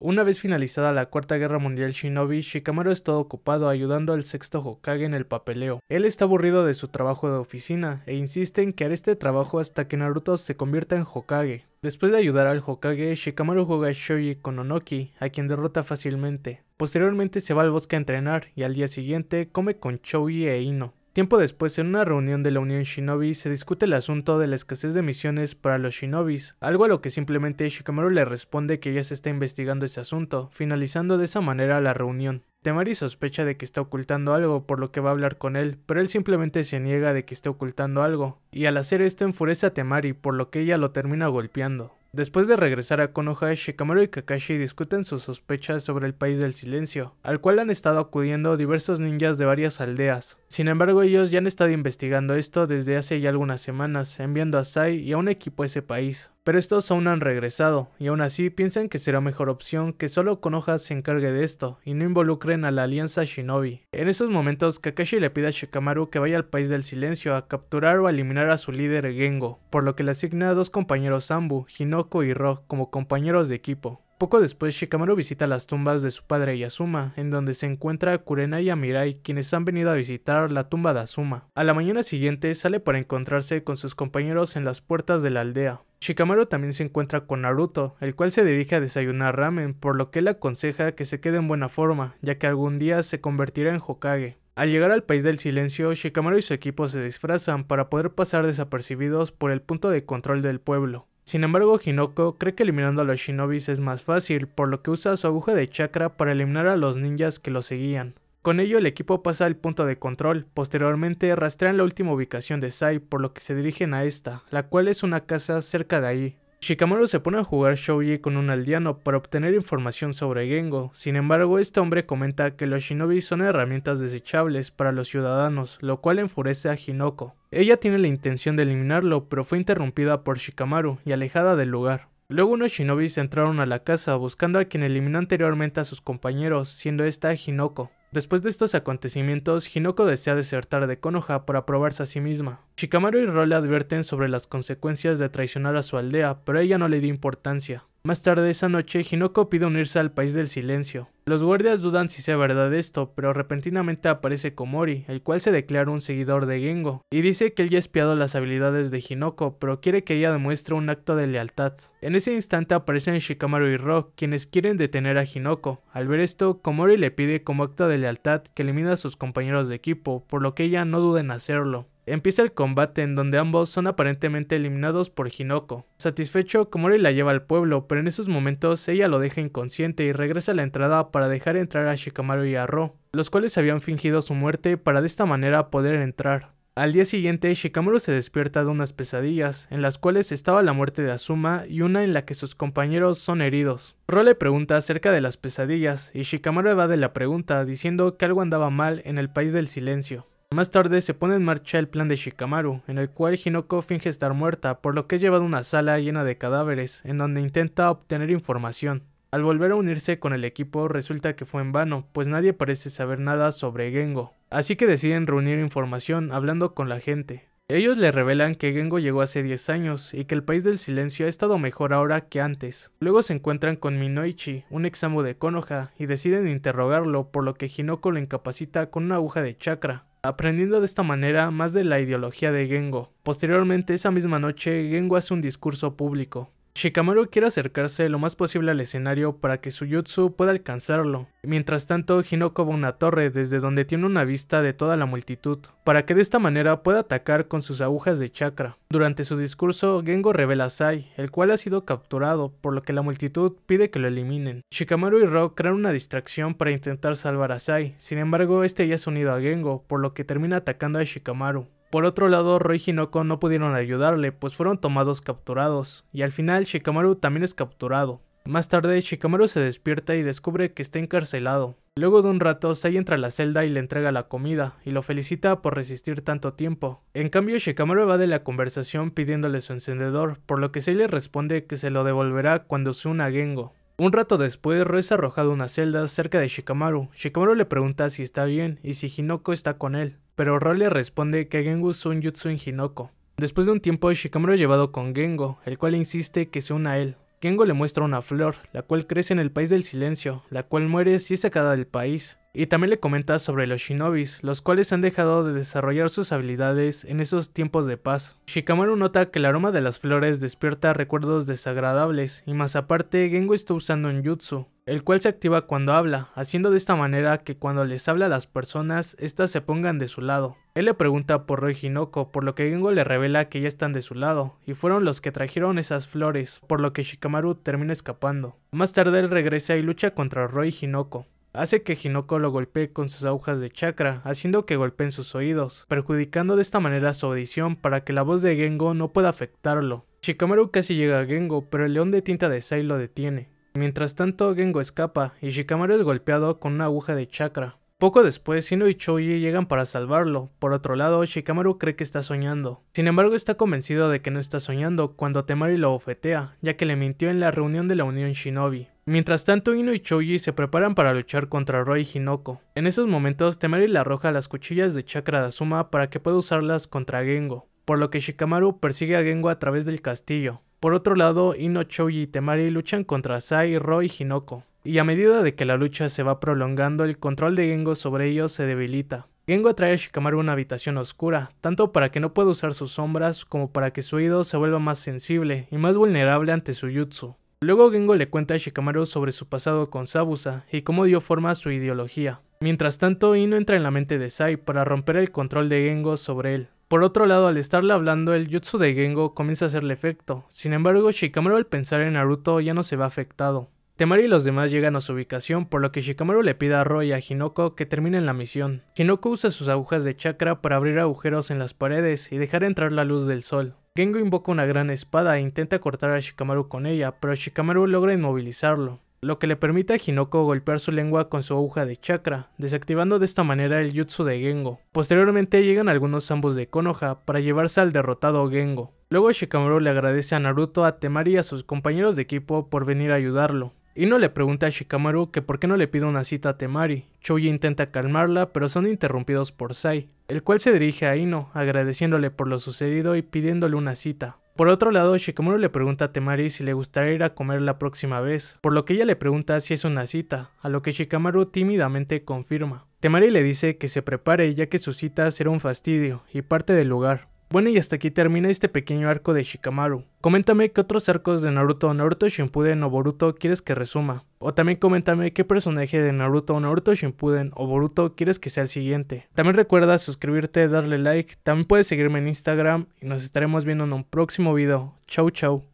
Una vez finalizada la Cuarta Guerra Mundial Shinobi, Shikamaru está ocupado ayudando al sexto Hokage en el papeleo. Él está aburrido de su trabajo de oficina e insiste en que hará este trabajo hasta que Naruto se convierta en Hokage. Después de ayudar al Hokage, Shikamaru juega a Shoji con Onoki, a quien derrota fácilmente. Posteriormente se va al bosque a entrenar y al día siguiente come con Shoji e Ino. Tiempo después, en una reunión de la Unión Shinobi, se discute el asunto de la escasez de misiones para los shinobis, algo a lo que simplemente Shikamaru le responde que ya se está investigando ese asunto, finalizando de esa manera la reunión. Temari sospecha de que está ocultando algo, por lo que va a hablar con él, pero él simplemente se niega de que esté ocultando algo, y al hacer esto enfurece a Temari, por lo que ella lo termina golpeando. Después de regresar a Konoha, Shikamaru y Kakashi discuten sus sospechas sobre el país del silencio, al cual han estado acudiendo diversos ninjas de varias aldeas. Sin embargo, ellos ya han estado investigando esto desde hace ya algunas semanas, enviando a Sai y a un equipo a ese país. Pero estos aún han regresado, y aún así piensan que será mejor opción que solo Konoha se encargue de esto, y no involucren a la alianza Shinobi. En esos momentos, Kakashi le pide a Shikamaru que vaya al país del silencio a capturar o eliminar a su líder Gengo, por lo que le asigna a dos compañeros Sambu, Hinoko y Rock como compañeros de equipo. Poco después, Shikamaru visita las tumbas de su padre y Asuma, en donde se encuentra a Kurena y a quienes han venido a visitar la tumba de Asuma. A la mañana siguiente, sale para encontrarse con sus compañeros en las puertas de la aldea. Shikamaru también se encuentra con Naruto, el cual se dirige a desayunar ramen, por lo que él aconseja que se quede en buena forma, ya que algún día se convertirá en Hokage. Al llegar al país del silencio, Shikamaru y su equipo se disfrazan para poder pasar desapercibidos por el punto de control del pueblo. Sin embargo, Hinoko cree que eliminando a los shinobis es más fácil, por lo que usa su aguja de chakra para eliminar a los ninjas que lo seguían. Con ello, el equipo pasa al punto de control. Posteriormente, rastrean la última ubicación de Sai, por lo que se dirigen a esta, la cual es una casa cerca de ahí. Shikamaru se pone a jugar Shouji con un aldeano para obtener información sobre Gengo, sin embargo este hombre comenta que los shinobi son herramientas desechables para los ciudadanos, lo cual enfurece a Hinoko. Ella tiene la intención de eliminarlo, pero fue interrumpida por Shikamaru y alejada del lugar. Luego unos shinobis entraron a la casa buscando a quien eliminó anteriormente a sus compañeros, siendo esta Hinoko. Después de estos acontecimientos, Hinoko desea desertar de Konoha para probarse a sí misma. Shikamaru y Roll advierten sobre las consecuencias de traicionar a su aldea, pero ella no le dio importancia. Más tarde esa noche, Hinoko pide unirse al País del Silencio. Los guardias dudan si sea verdad esto, pero repentinamente aparece Komori, el cual se declara un seguidor de Gengo, y dice que él ya ha espiado las habilidades de Hinoko, pero quiere que ella demuestre un acto de lealtad. En ese instante aparecen Shikamaru y Rock, quienes quieren detener a Hinoko. Al ver esto, Komori le pide como acto de lealtad que elimine a sus compañeros de equipo, por lo que ella no duda en hacerlo empieza el combate en donde ambos son aparentemente eliminados por Hinoko. Satisfecho, Komori la lleva al pueblo, pero en esos momentos ella lo deja inconsciente y regresa a la entrada para dejar entrar a Shikamaru y a Ro, los cuales habían fingido su muerte para de esta manera poder entrar. Al día siguiente, Shikamaru se despierta de unas pesadillas, en las cuales estaba la muerte de Asuma y una en la que sus compañeros son heridos. Ro le pregunta acerca de las pesadillas, y Shikamaru evade la pregunta diciendo que algo andaba mal en el país del silencio. Más tarde se pone en marcha el plan de Shikamaru, en el cual Hinoko finge estar muerta, por lo que es llevado a una sala llena de cadáveres, en donde intenta obtener información. Al volver a unirse con el equipo resulta que fue en vano, pues nadie parece saber nada sobre Gengo. Así que deciden reunir información hablando con la gente. Ellos le revelan que Gengo llegó hace 10 años y que el país del silencio ha estado mejor ahora que antes. Luego se encuentran con Minoichi, un examo de Konoha, y deciden interrogarlo, por lo que Hinoko lo incapacita con una aguja de chakra aprendiendo de esta manera más de la ideología de Gengo. Posteriormente, esa misma noche, Gengo hace un discurso público. Shikamaru quiere acercarse lo más posible al escenario para que su jutsu pueda alcanzarlo. Mientras tanto, Hinoko va a una torre desde donde tiene una vista de toda la multitud, para que de esta manera pueda atacar con sus agujas de chakra. Durante su discurso, Gengo revela a Sai, el cual ha sido capturado, por lo que la multitud pide que lo eliminen. Shikamaru y Rock crean una distracción para intentar salvar a Sai, sin embargo, este ya es unido a Gengo, por lo que termina atacando a Shikamaru. Por otro lado, Roy y Hinoko no pudieron ayudarle, pues fueron tomados capturados, y al final Shikamaru también es capturado. Más tarde, Shikamaru se despierta y descubre que está encarcelado. Luego de un rato, Sai entra a la celda y le entrega la comida, y lo felicita por resistir tanto tiempo. En cambio, Shikamaru va de la conversación pidiéndole su encendedor, por lo que Sai le responde que se lo devolverá cuando suena Gengo. Un rato después, Ro es arrojado a una celda cerca de Shikamaru. Shikamaru le pregunta si está bien y si Hinoko está con él, pero Ro le responde que Gengu es un jutsu en Hinoko. Después de un tiempo, Shikamaru es llevado con Gengo, el cual insiste que se una a él, Gengo le muestra una flor, la cual crece en el país del silencio, la cual muere si es sacada del país. Y también le comenta sobre los shinobis, los cuales han dejado de desarrollar sus habilidades en esos tiempos de paz. Shikamaru nota que el aroma de las flores despierta recuerdos desagradables, y más aparte, Gengo está usando un jutsu, el cual se activa cuando habla, haciendo de esta manera que cuando les habla a las personas, éstas se pongan de su lado. Él le pregunta por Roy Hinoko, por lo que Gengo le revela que ya están de su lado, y fueron los que trajeron esas flores, por lo que Shikamaru termina escapando. Más tarde él regresa y lucha contra Roy Hinoko. Hace que Hinoko lo golpee con sus agujas de chakra, haciendo que golpeen sus oídos, perjudicando de esta manera su audición para que la voz de Gengo no pueda afectarlo. Shikamaru casi llega a Gengo, pero el león de tinta de Sai lo detiene. Mientras tanto, Gengo escapa y Shikamaru es golpeado con una aguja de chakra. Poco después, Ino y Choji llegan para salvarlo. Por otro lado, Shikamaru cree que está soñando. Sin embargo, está convencido de que no está soñando cuando Temari lo ofetea, ya que le mintió en la reunión de la Unión Shinobi. Mientras tanto, Ino y Choji se preparan para luchar contra Roy Hinoko. En esos momentos, Temari le arroja las cuchillas de chakra de Asuma para que pueda usarlas contra Gengo, por lo que Shikamaru persigue a Gengo a través del castillo. Por otro lado, Ino, Choji y Temari luchan contra Sai, Ro y Hinoko, y a medida de que la lucha se va prolongando, el control de Gengo sobre ellos se debilita. Gengo atrae a Shikamaru a una habitación oscura, tanto para que no pueda usar sus sombras como para que su oído se vuelva más sensible y más vulnerable ante su jutsu. Luego Gengo le cuenta a Shikamaru sobre su pasado con Sabusa y cómo dio forma a su ideología. Mientras tanto, Ino entra en la mente de Sai para romper el control de Gengo sobre él. Por otro lado, al estarle hablando, el jutsu de Gengo comienza a hacerle efecto. Sin embargo, Shikamaru al pensar en Naruto ya no se ve afectado. Temari y los demás llegan a su ubicación, por lo que Shikamaru le pide a Roy y a Hinoko que terminen la misión. Hinoko usa sus agujas de chakra para abrir agujeros en las paredes y dejar entrar la luz del sol. Gengo invoca una gran espada e intenta cortar a Shikamaru con ella, pero Shikamaru logra inmovilizarlo lo que le permite a Hinoko golpear su lengua con su aguja de chakra, desactivando de esta manera el jutsu de Gengo. Posteriormente llegan algunos zambos de Konoha para llevarse al derrotado Gengo. Luego Shikamaru le agradece a Naruto, a Temari y a sus compañeros de equipo por venir a ayudarlo. Ino le pregunta a Shikamaru que por qué no le pide una cita a Temari. Choji intenta calmarla, pero son interrumpidos por Sai, el cual se dirige a Ino, agradeciéndole por lo sucedido y pidiéndole una cita. Por otro lado, Shikamaru le pregunta a Temari si le gustaría ir a comer la próxima vez, por lo que ella le pregunta si es una cita, a lo que Shikamaru tímidamente confirma. Temari le dice que se prepare ya que su cita será un fastidio y parte del lugar, bueno y hasta aquí termina este pequeño arco de Shikamaru. Coméntame qué otros arcos de Naruto Naruto Shippuden o Boruto quieres que resuma. O también coméntame qué personaje de Naruto Naruto Shippuden o Boruto quieres que sea el siguiente. También recuerda suscribirte, darle like, también puedes seguirme en Instagram y nos estaremos viendo en un próximo video. Chau chau.